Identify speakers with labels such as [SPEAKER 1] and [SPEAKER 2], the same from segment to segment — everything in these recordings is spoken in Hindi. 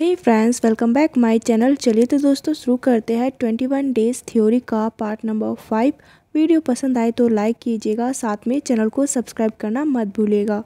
[SPEAKER 1] hey friends welcome back my channel चलिए तो दोस्तों शुरू करते हैं 21 डेज़ थ्योरी का पार्ट नंबर फाइव वीडियो पसंद आए तो लाइक कीजिएगा साथ में चैनल को सब्सक्राइब करना मत भूलिएगा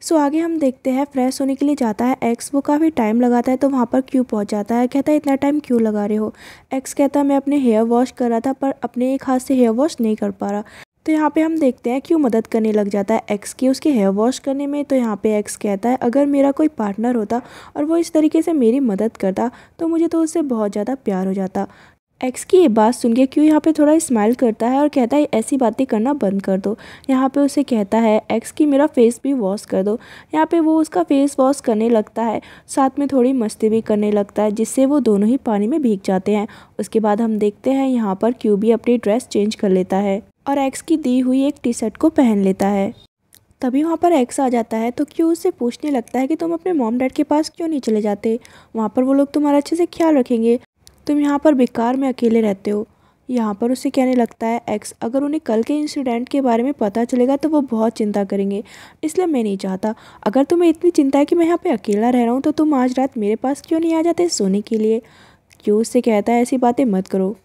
[SPEAKER 1] सो so, आगे हम देखते हैं फ्रेश होने के लिए जाता है एक्स वो काफ़ी टाइम लगाता है तो वहाँ पर क्यों पहुँच जाता है कहता है इतना टाइम क्यों लगा रहे हो एक्स कहता है मैं अपने हेयर वॉश कर रहा था पर अपने एक हाथ से हेयर वॉश नहीं कर पा रहा तो यहाँ पे हम देखते हैं कि वो मदद करने लग जाता है एक्स की उसके हेयर वॉश करने में तो यहाँ पे एक्स कहता है अगर मेरा कोई पार्टनर होता और वो इस तरीके से मेरी मदद करता तो मुझे तो उससे बहुत ज़्यादा प्यार हो जाता एक्स की ये बात सुन के क्यों यहाँ पे थोड़ा स्माइल करता है और कहता है ऐसी बातें करना बंद कर दो यहाँ पे उसे कहता है एक्स की मेरा फेस भी वॉश कर दो यहाँ पे वो उसका फेस वॉश करने लगता है साथ में थोड़ी मस्ती भी करने लगता है जिससे वो दोनों ही पानी में भीग जाते हैं उसके बाद हम देखते हैं यहाँ पर क्यों भी अपनी ड्रेस चेंज कर लेता है और एक्स की दी हुई एक टी शर्ट को पहन लेता है तभी वहाँ पर एक्स आ जाता है तो क्यों उससे पूछने लगता है कि तुम अपने मॉम डैड के पास क्यों नहीं चले जाते वहाँ पर वो लोग तुम्हारा अच्छे से ख्याल रखेंगे तुम यहाँ पर बेकार में अकेले रहते हो यहाँ पर उसे कहने लगता है एक्स अगर उन्हें कल के इंसिडेंट के बारे में पता चलेगा तो वो बहुत चिंता करेंगे इसलिए मैं नहीं चाहता अगर तुम्हें इतनी चिंता है कि मैं यहाँ पे अकेला रह रहा हूँ तो तुम आज रात मेरे पास क्यों नहीं आ जाते सोने के लिए क्यों उससे कहता है ऐसी बातें मत करो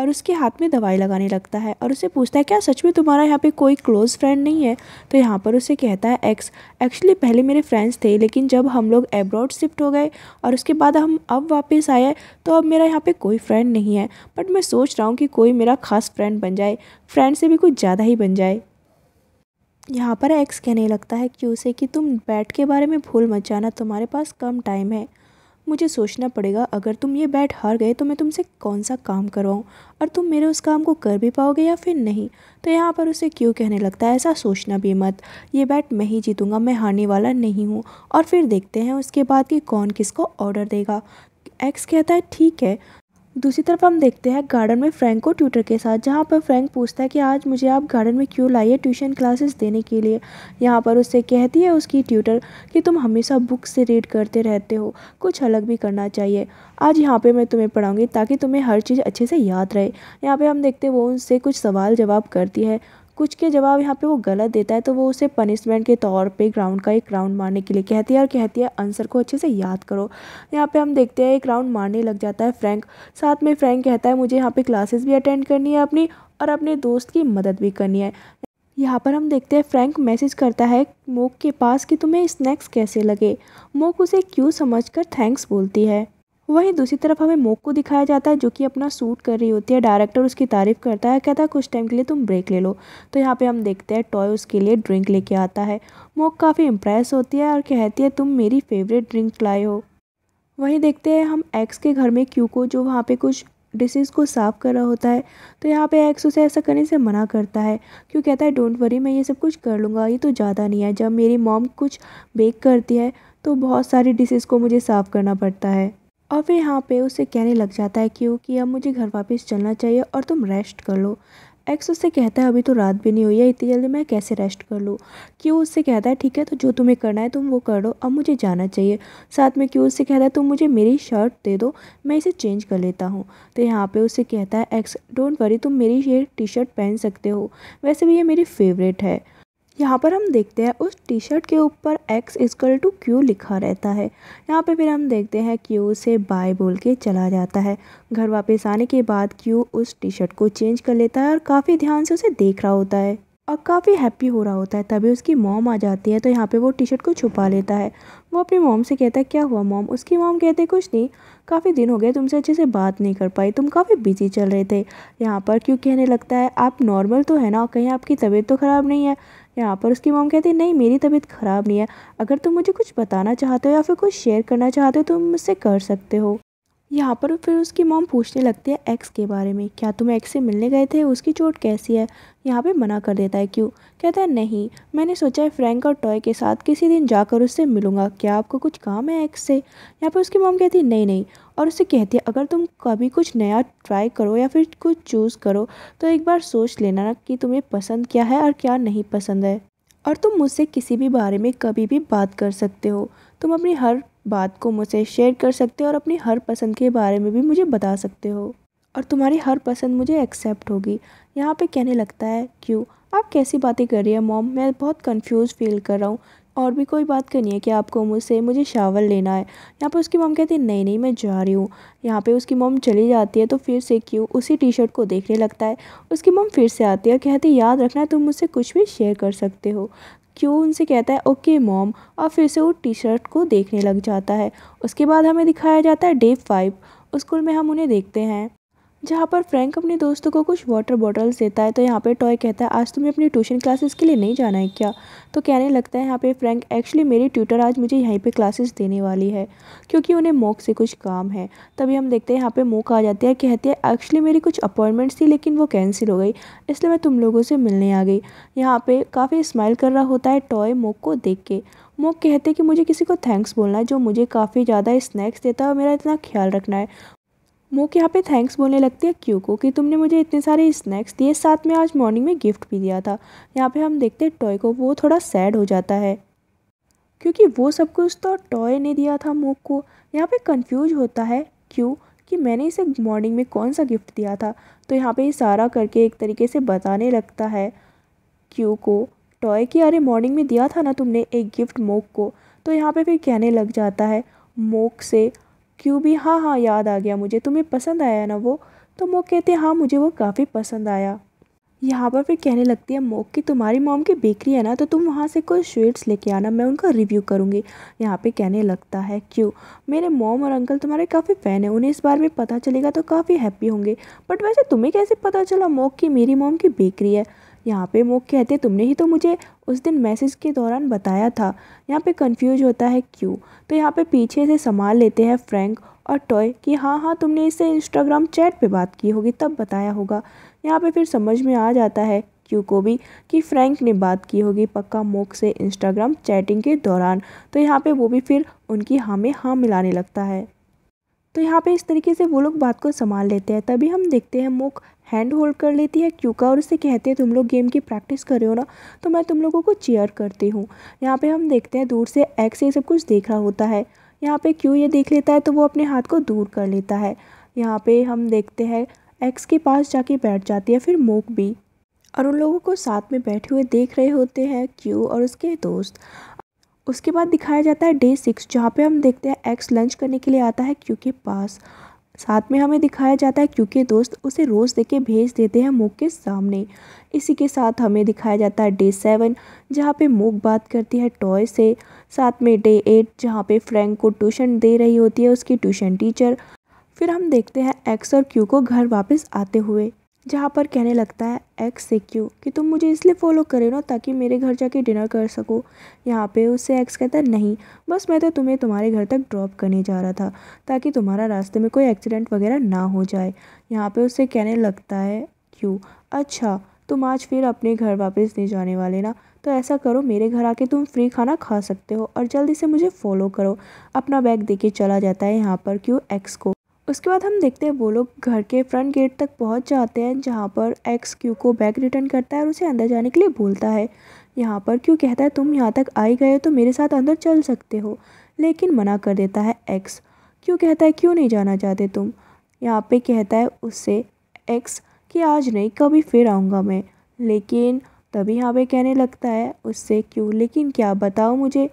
[SPEAKER 1] और उसके हाथ में दवाई लगाने लगता है और उसे पूछता है क्या सच में तुम्हारा यहाँ पे कोई क्लोज़ फ्रेंड नहीं है तो यहाँ पर उसे कहता है एक्स एक्चुअली पहले मेरे फ्रेंड्स थे लेकिन जब हम लोग एब्रॉड शिफ्ट हो गए और उसके बाद हम अब वापस आए तो अब मेरा यहाँ पर कोई फ्रेंड नहीं है बट मैं सोच रहा हूँ कि कोई मेरा खास फ्रेंड बन जाए फ्रेंड से भी कुछ ज़्यादा ही बन जाए यहाँ पर एक्स कहने लगता है कि उसे कि तुम बैट के बारे में भूल मत जाना तुम्हारे पास कम टाइम है मुझे सोचना पड़ेगा अगर तुम ये बैट हार गए तो मैं तुमसे कौन सा काम करवाऊँ और तुम मेरे उस काम को कर भी पाओगे या फिर नहीं तो यहाँ पर उसे क्यों कहने लगता है ऐसा सोचना भी मत ये बैट मैं ही जीतूँगा मैं हारने वाला नहीं हूँ और फिर देखते हैं उसके बाद कि कौन किसको ऑर्डर देगा एक्स कहता है ठीक है दूसरी तरफ हम देखते हैं गार्डन में फ्रैंक को ट्यूटर के साथ जहाँ पर फ्रैंक पूछता है कि आज मुझे आप गार्डन में क्यों लाइए ट्यूशन क्लासेस देने के लिए यहाँ पर उससे कहती है उसकी ट्यूटर कि तुम हमेशा बुक से रीड करते रहते हो कुछ अलग भी करना चाहिए आज यहाँ पे मैं तुम्हें पढ़ाऊँगी ताकि तुम्हें हर चीज़ अच्छे से याद रहे यहाँ पर हम देखते हैं वो उनसे कुछ सवाल जवाब करती है कुछ के जवाब यहाँ पे वो गलत देता है तो वो उसे पनिशमेंट के तौर पे ग्राउंड का एक राउंड मारने के लिए कहती है और कहती है आंसर को अच्छे से याद करो यहाँ पे हम देखते हैं एक राउंड मारने लग जाता है फ्रैंक साथ में फ्रैंक कहता है मुझे यहाँ पे क्लासेस भी अटेंड करनी है अपनी और अपने दोस्त की मदद भी करनी है यहाँ पर हम देखते हैं फ्रैंक मैसेज करता है मोक के पास कि तुम्हें स्नैक्स कैसे लगे मोक उसे क्यों समझ थैंक्स बोलती है वहीं दूसरी तरफ हमें मोक को दिखाया जाता है जो कि अपना सूट कर रही होती है डायरेक्टर उसकी तारीफ़ करता है कहता है कुछ टाइम के लिए तुम ब्रेक ले लो तो यहाँ पे हम देखते हैं टॉय उसके लिए ड्रिंक लेके आता है मोक काफ़ी इम्प्रेस होती है और कहती है तुम मेरी फेवरेट ड्रिंक लाए हो वहीं देखते हैं हम एक्स के घर में क्यू को जो वहाँ पर कुछ डिशेज़ को साफ़ कर रहा होता है तो यहाँ पे एक्स उसे ऐसा करने से मना करता है क्यों कहता है डोंट वरी मैं ये सब कुछ कर लूँगा ये तो ज़्यादा नहीं है जब मेरी मॉम कुछ बेक करती है तो बहुत सारी डिशेज़ को मुझे साफ़ करना पड़ता है और फिर यहाँ पे उसे कहने लग जाता है क्योंकि अब मुझे घर वापस चलना चाहिए और तुम रेस्ट कर लो एक्स उससे कहता है अभी तो रात भी नहीं हुई है इतनी जल्दी मैं कैसे रेस्ट कर लूँ क्यों उससे कहता है ठीक है तो जो तुम्हें करना है तुम वो कर लो अब मुझे जाना चाहिए साथ में क्यों उससे कहता है तुम मुझे मेरी शर्ट दे दो मैं इसे चेंज कर लेता हूँ तो यहाँ पे उससे कहता है एक्स डोंट वरी तुम मेरी ये टी शर्ट पहन सकते हो वैसे भी ये मेरी फेवरेट है यहाँ पर हम देखते हैं उस टी शर्ट के ऊपर एक्स इजकल टू क्यू लिखा रहता है यहाँ पे फिर हम देखते हैं क्यू से बाय बोल के चला जाता है घर वापस आने के बाद क्यू उस टी शर्ट को चेंज कर लेता है और काफ़ी ध्यान से उसे देख रहा होता है और काफ़ी हैप्पी हो रहा होता है तभी उसकी मॉम आ जाती है तो यहाँ पे वो टी शर्ट को छुपा लेता है वो अपनी मॉम से कहता है क्या हुआ मॉम उसकी मॉम कहते कुछ नहीं काफ़ी दिन हो गए तुमसे अच्छे से बात नहीं कर पाई तुम काफ़ी बिजी चल रहे थे यहाँ पर क्यों कहने लगता है आप नॉर्मल तो है ना कहीं आपकी तबीयत तो ख़राब नहीं है यहाँ पर उसकी मॉम कहती है नहीं मेरी तबीयत ख़राब नहीं है अगर तुम मुझे कुछ बताना चाहते हो या फिर कुछ शेयर करना चाहते हो तो मुझसे कर सकते हो यहाँ पर फिर उसकी मॉम पूछने लगती है एक्स के बारे में क्या तुम एक्स से मिलने गए थे उसकी चोट कैसी है यहाँ पे मना कर देता है क्यों कहता है नहीं मैंने सोचा है फ्रैंक और टॉय के साथ किसी दिन जाकर उससे मिलूँगा क्या आपको कुछ काम है एक्स से यहाँ पर उसकी मॉम कहती है नहीं नहीं और उससे कहती है अगर तुम कभी कुछ नया ट्राई करो या फिर कुछ चूज़ करो तो एक बार सोच लेना कि तुम्हें पसंद क्या है और क्या नहीं पसंद है और तुम मुझसे किसी भी बारे में कभी भी बात कर सकते हो तुम अपनी हर बात को मुझसे शेयर कर सकते हो और अपनी हर पसंद के बारे में भी मुझे बता सकते हो और तुम्हारी हर पसंद मुझे एक्सेप्ट होगी यहाँ पे कहने लगता है क्यों आप कैसी बातें कर रही है मॉम मैं बहुत कंफ्यूज फील कर रहा हूँ और भी कोई बात करनी है कि आपको मुझसे मुझे शावर लेना है यहाँ पे उसकी मॉम कहती है नहीं नहीं मैं जा रही हूँ यहाँ पे उसकी मॉम चली जाती है तो फिर से क्यों उसी टी शर्ट को देखने लगता है उसकी मॉम फिर से आती है कहती याद रखना है तुम मुझसे कुछ भी शेयर कर सकते हो जो उनसे कहता है ओके मॉम और फिर से वो टी शर्ट को देखने लग जाता है उसके बाद हमें दिखाया जाता है डे फाइव स्कूल में हम उन्हें देखते हैं जहाँ पर फ्रैंक अपने दोस्तों को कुछ वाटर बॉटल्स देता है तो यहाँ पर टॉय कहता है आज तुम्हें अपनी ट्यूशन क्लासेस के लिए नहीं जाना है क्या तो कहने लगता है यहाँ पे फ्रैंक एक्चुअली मेरी ट्यूटर आज मुझे यहीं पे क्लासेस देने वाली है क्योंकि उन्हें मोक से कुछ काम है तभी हम देखते हैं यहाँ पे मोक आ जाती है कहती है एक्चुअली मेरी कुछ अपॉइंटमेंट्स थी लेकिन वो कैंसिल हो गई इसलिए मैं तुम लोगों से मिलने आ गई यहाँ पर काफ़ी स्माइल कर रहा होता है टॉय मोक को देख के मोक कहते हैं कि मुझे किसी को थैंक्स बोलना है जो मुझे काफ़ी ज़्यादा स्नैक्स देता है और मेरा इतना ख्याल रखना है मोक यहाँ पे थैंक्स बोलने लगती है क्यू को कि तुमने मुझे इतने सारे स्नैक्स दिए साथ में आज मॉर्निंग में गिफ्ट भी दिया था यहाँ पे हम देखते हैं टॉय को वो थोड़ा सैड हो जाता है क्योंकि वो सब कुछ तो टॉय ने दिया था मोक को यहाँ पे कंफ्यूज होता है क्यू कि मैंने इसे मॉर्निंग में कौन सा गिफ्ट दिया था तो यहाँ पर इशारा करके एक तरीके से बताने लगता है क्यू को टॉय कि अरे मॉर्निंग में दिया था ना तुमने एक गिफ्ट मोक को तो यहाँ पर फिर कहने लग जाता है मोक से क्यों भी हाँ हाँ याद आ गया मुझे तुम्हें पसंद आया ना वो तो मोक कहते हैं हाँ मुझे वो काफ़ी पसंद आया यहाँ पर फिर कहने लगती है मोक की तुम्हारी मॉम की बेकरी है ना तो तुम वहाँ से कुछ स्वीट्स लेके आना मैं उनका रिव्यू करूँगी यहाँ पे कहने लगता है क्यों मेरे मॉम और अंकल तुम्हारे काफ़ी फ़ैन हैं उन्हें इस बार में पता चलेगा तो काफ़ी हैप्पी होंगे बट वैसे तुम्हें कैसे पता चला मोक की मेरी मॉम की बेकरी है यहाँ पे मोक कहते तुमने ही तो मुझे उस दिन मैसेज के दौरान बताया था यहाँ पे कंफ्यूज होता है क्यों तो यहाँ पे पीछे से संभाल लेते हैं फ्रैंक और टॉय कि हाँ हाँ तुमने इससे इंस्टाग्राम चैट पे बात की होगी तब बताया होगा यहाँ पे फिर समझ में आ जाता है क्यों को भी कि फ्रैंक ने बात की होगी पक्का मोक से इंस्टाग्राम चैटिंग के दौरान तो यहाँ पे वो भी फिर उनकी हाँ में हाँ मिलाने लगता है तो यहाँ पे इस तरीके से वो लोग बात को संभाल लेते हैं तभी हम देखते हैं मोक हैंड होल्ड कर लेती है क्यूका का और उसे कहते हैं तुम लोग गेम की प्रैक्टिस कर रहे हो ना तो मैं तुम लोगों को चेयर करती हूँ यहाँ पे हम देखते हैं दूर से एक्स ये सब कुछ देख रहा होता है यहाँ पे क्यू ये देख लेता है तो वो अपने हाथ को दूर कर लेता है यहाँ पे हम देखते हैं एक्स के पास जाके बैठ जाती है फिर मोक भी और उन लोगों को साथ में बैठे हुए देख रहे होते हैं क्यू और उसके दोस्त उसके बाद दिखाया जाता है डे सिक्स जहाँ पे हम देखते हैं एक्स लंच करने के लिए आता है क्यू के पास साथ में हमें दिखाया जाता है क्योंकि दोस्त उसे रोज़ देके भेज देते हैं मोक के सामने इसी के साथ हमें दिखाया जाता है डे सेवन जहाँ पे मोक बात करती है टॉय से साथ में डे एट जहाँ पे फ्रैंक को ट्यूशन दे रही होती है उसकी ट्यूशन टीचर फिर हम देखते हैं एक्स और क्यू को घर वापस आते हुए जहाँ पर कहने लगता है एक्स से क्यू कि तुम मुझे इसलिए फॉलो करे ना ताकि मेरे घर जाके डिनर कर सको यहाँ पे उससे एक्स कहता है नहीं बस मैं तो तुम्हें तुम्हारे घर तक ड्रॉप करने जा रहा था ताकि तुम्हारा रास्ते में कोई एक्सीडेंट वगैरह ना हो जाए यहाँ पे उससे कहने लगता है क्यों अच्छा तुम आज फिर अपने घर वापस नहीं जाने वाले ना तो ऐसा करो मेरे घर आके तुम फ्री खाना खा सकते हो और जल्दी से मुझे फॉलो करो अपना बैग दे के चला जाता है यहाँ पर क्यों एक्स को उसके बाद हम देखते हैं वो लोग घर के फ्रंट गेट तक पहुंच जाते हैं जहाँ पर एक्स क्यू को बैग रिटर्न करता है और उसे अंदर जाने के लिए बोलता है यहाँ पर क्यों कहता है तुम यहाँ तक आई गए तो मेरे साथ अंदर चल सकते हो लेकिन मना कर देता है एक्स क्यों कहता है क्यों नहीं जाना चाहते तुम यहाँ पर कहता है उससे एक्स कि आज नहीं कभी फिर आऊँगा मैं लेकिन तभी यहाँ पर कहने लगता है उससे क्यों लेकिन क्या बताओ मुझे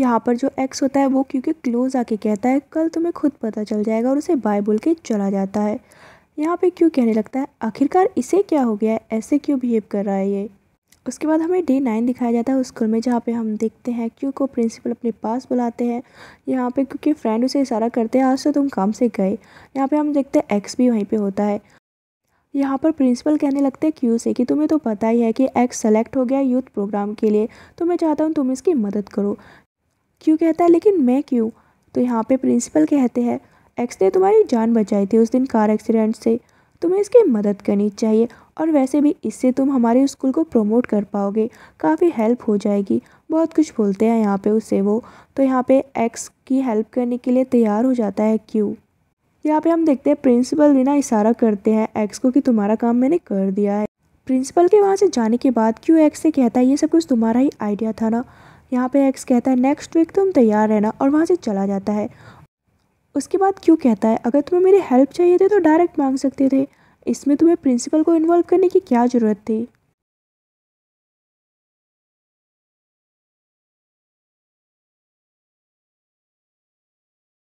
[SPEAKER 1] यहाँ पर जो एक्स होता है वो क्योंकि क्लोज आके कहता है कल तुम्हें खुद पता चल जाएगा और उसे बाय बोल के चला जाता है यहाँ पे क्यों कहने लगता है आखिरकार इसे क्या हो गया है ऐसे क्यों बिहेव कर रहा है ये उसके बाद हमें डे नाइन दिखाया जाता है स्कूल में जहाँ पे हम देखते हैं क्यों को प्रिंसिपल अपने पास बुलाते हैं यहाँ पे क्योंकि फ्रेंड उसे इशारा करते हैं आज तो तुम काम से गए यहाँ पे हम देखते हैं एक्स भी वहीं पे होता है यहाँ पर प्रिंसिपल कहने लगते हैं क्यू से कि तुम्हें तो पता ही है कि एक्स सेलेक्ट हो गया यूथ प्रोग्राम के लिए तो मैं चाहता हूँ तुम इसकी मदद करो क्यों कहता है लेकिन मैं क्यों तो यहाँ पे प्रिंसिपल कहते हैं एक्स ने तुम्हारी जान बचाई थी उस दिन कार एक्सीडेंट से तुम्हें इसकी मदद करनी चाहिए और वैसे भी इससे तुम हमारे स्कूल को प्रमोट कर पाओगे काफ़ी हेल्प हो जाएगी बहुत कुछ बोलते हैं यहाँ पे उससे वो तो यहाँ पे एक्स की हेल्प करने के लिए तैयार हो जाता है क्यों यहाँ पे हम देखते हैं प्रिंसिपल बिना इशारा करते हैं एक्स को कि तुम्हारा काम मैंने कर दिया है प्रिंसिपल के वहाँ से जाने के बाद क्यों एक्स से कहता है ये सब कुछ तुम्हारा ही आइडिया था ना यहाँ पे एक्स कहता है नेक्स्ट वीक तुम तैयार रहना और वहाँ से चला जाता है उसके बाद क्यों कहता है अगर तुम्हें मेरी हेल्प चाहिए थी तो डायरेक्ट मांग सकते थे इसमें तुम्हें प्रिंसिपल को इन्वॉल्व करने की क्या ज़रूरत थी